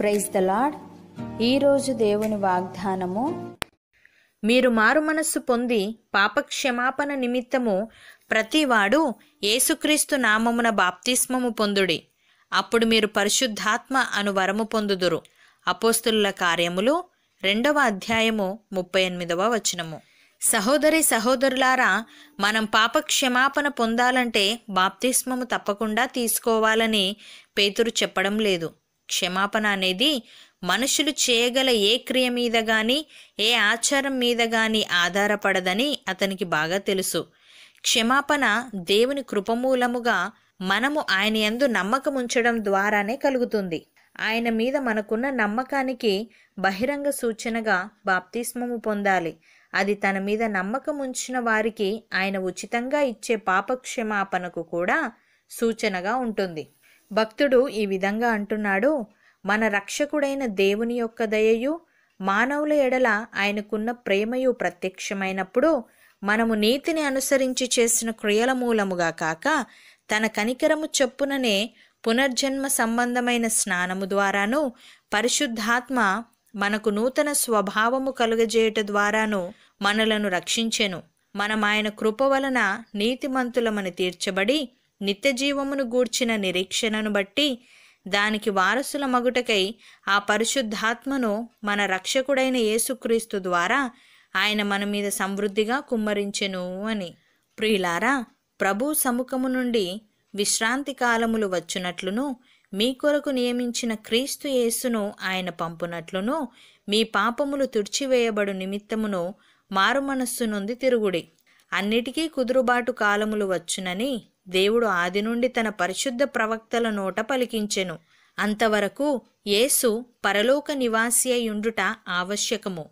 praise the lord ఈరోజు దేవుని వాగ్దానము మీరు మారు మనస్సు పొంది పాపక్షమాపణ నిమిత్తము ప్రతివాడు యేసుక్రీస్తు నామమున బాప్తిస్మము పొందుడి అప్పుడు మీరు పరిశుద్ధాత్మ అను వరము పొందుదురు అపోస్తుల కార్యములు రెండవ అధ్యాయము ముప్పై ఎనిమిదవ వచనము సహోదరి సహోదరులారా మనం పాపక్షమాపణ పొందాలంటే బాప్తిస్మము తప్పకుండా తీసుకోవాలని పేతురు చెప్పడం లేదు క్షమాపణ అనేది మనుషులు చేయగల ఏ క్రియ మీద కానీ ఏ ఆచారం మీద కానీ ఆధారపడదని అతనికి బాగా తెలుసు క్షమాపణ దేవుని కృపమూలముగా మనము ఆయన యందు నమ్మకం ఉంచడం ద్వారానే కలుగుతుంది ఆయన మీద మనకున్న నమ్మకానికి బహిరంగ సూచనగా బాప్తిస్మము పొందాలి అది తన మీద నమ్మకం ఉంచిన వారికి ఆయన ఉచితంగా ఇచ్చే పాప క్షమాపణకు కూడా సూచనగా ఉంటుంది భక్తుడు ఈ విధంగా అంటున్నాడు మన రక్షకుడైన దేవుని యొక్క దయయు మానవుల ఎడల ఆయనకున్న ప్రేమయు ప్రత్యక్షమైనప్పుడు మనము నీతిని అనుసరించి చేసిన క్రియల మూలముగా కాక తన కనికరము చొప్పుననే పునర్జన్మ సంబంధమైన స్నానము ద్వారాను పరిశుద్ధాత్మ మనకు నూతన స్వభావము కలుగజేయట ద్వారాను మనలను రక్షించెను మనం ఆయన కృప వలన నీతిమంతులమని తీర్చబడి నిత్యజీవమును గూర్చిన నిరీక్షణను బట్టి దానికి వారసుల మగుటకై ఆ పరిశుద్ధాత్మను మన రక్షకుడైన యేసుక్రీస్తు ద్వారా ఆయన మన మీద సమృద్ధిగా కుమ్మరించెను అని ప్రియులారా ప్రభు సముఖము నుండి విశ్రాంతి కాలములు వచ్చునట్లును మీ కొరకు నియమించిన క్రీస్తు యేసును ఆయన పంపునట్లును మీ పాపములు తుడిచివేయబడు నిమిత్తమును మారుమనస్సు నుండి తిరుగుడి అన్నిటికీ కుదురుబాటు కాలములు వచ్చునని దేవుడు ఆది నుండి తన పరిశుద్ధ ప్రవక్తల నోట పలికించెను అంతవరకు యేసు పరలోక నివాసి అయ్యుండుట ఆవశ్యకము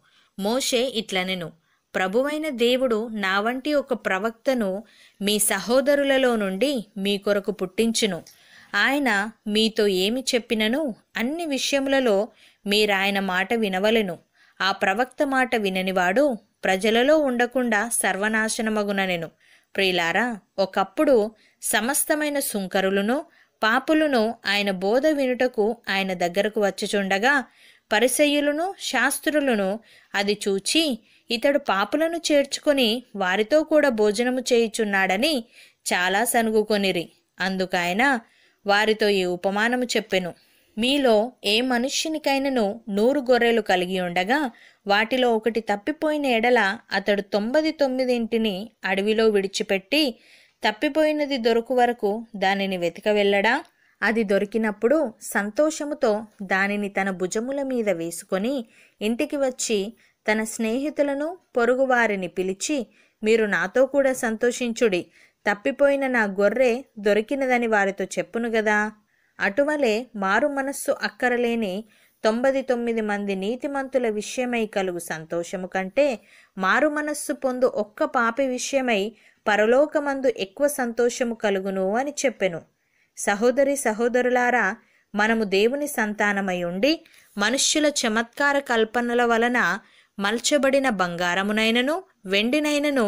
మోషే ఇట్లనెను ప్రభువైన దేవుడు నా వంటి ఒక ప్రవక్తను మీ సహోదరులలో నుండి మీ కొరకు పుట్టించును ఆయన మీతో ఏమి చెప్పినను అన్ని విషయములలో మీరాయన మాట వినవలెను ఆ ప్రవక్త మాట విననివాడు ప్రజలలో ఉండకుండా సర్వనాశనమగుననెను ప్రియులారా ఒకప్పుడు సమస్తమైన సుంకరులను పాపులను ఆయన బోధ వినుటకు ఆయన దగ్గరకు వచ్చిచుండగా పరిసయ్యులను శాస్త్రులను అది చూచి ఇతడు పాపులను చేర్చుకొని వారితో కూడా భోజనము చేయుచున్నాడని చాలా సనుగుకొనిరి అందుకైనా వారితో ఈ ఉపమానము చెప్పెను మీలో ఏ మనుష్యునికైనను నూరు గొర్రెలు కలిగి ఉండగా వాటిలో ఒకటి తప్పిపోయిన ఎడల అతడు తొంభై తొమ్మిదింటిని అడవిలో విడిచిపెట్టి తప్పిపోయినది దొరకు వరకు దానిని వెతక వెళ్ళడా అది దొరికినప్పుడు సంతోషముతో దానిని తన భుజముల మీద వేసుకొని ఇంటికి వచ్చి తన స్నేహితులను పొరుగువారిని పిలిచి మీరు నాతో కూడా సంతోషించుడి తప్పిపోయిన నా గొర్రె దొరికినదని వారితో చెప్పును గదా అటువలే మారు మనస్సు అక్కరలేని తొంభై తొమ్మిది మంది నీతిమంతుల విషయమై కలుగు సంతోషము కంటే మారు మనస్సు పొందు ఒక్క పాపి విషయమై పరలోకమందు ఎక్కువ సంతోషము కలుగును అని చెప్పెను సహోదరి సహోదరులారా మనము దేవుని సంతానమై ఉండి మనుష్యుల చమత్కార కల్పనల వలన మల్చబడిన బంగారమునైనను వెండినైనను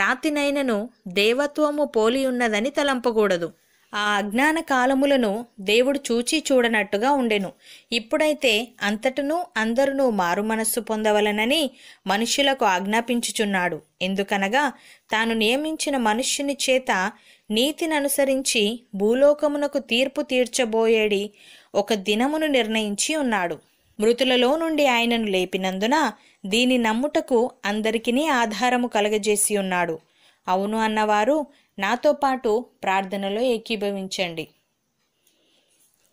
రాతినైనను దేవత్వము పోలి ఉన్నదని తలంపకూడదు ఆ అజ్ఞాన కాలములను దేవుడు చూచి చూడనట్టుగా ఉండెను ఇప్పుడైతే అంతటను అందరునూ మారు మనస్సు పొందవలనని మనుషులకు ఆజ్ఞాపించుచున్నాడు ఎందుకనగా తాను నియమించిన మనుష్యుని చేత నీతిని అనుసరించి భూలోకమునకు తీర్పు తీర్చబోయేడి ఒక దినమును నిర్ణయించి ఉన్నాడు మృతులలో నుండి ఆయనను లేపినందున దీని నమ్ముటకు అందరికీ ఆధారము కలగజేసి ఉన్నాడు అవును అన్నవారు నాతో పాటు ప్రార్థనలో ఏకీభవించండి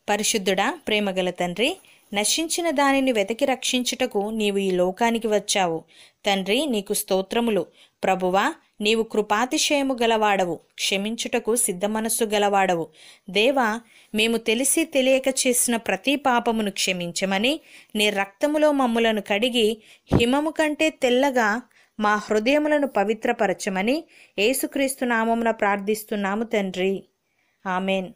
పరిశుద్ధుడా ప్రేమగల తండ్రి నశించిన దానిని వెతికి రక్షించుటకు నీవు ఈ లోకానికి వచ్చావు తండ్రి నీకు స్తోత్రములు ప్రభువా నీవు కృపాతిశయము గలవాడవు క్షమించుటకు సిద్ధమనస్సు గలవాడవు దేవా మేము తెలిసి తెలియక చేసిన ప్రతి పాపమును క్షమించమని నీ రక్తములో మమ్ములను కడిగి హిమము కంటే తెల్లగా మా హృదయములను పవిత్రపరచమని ఏసుక్రీస్తు నామమున ప్రార్థిస్తున్నాము తండ్రి ఆమెన్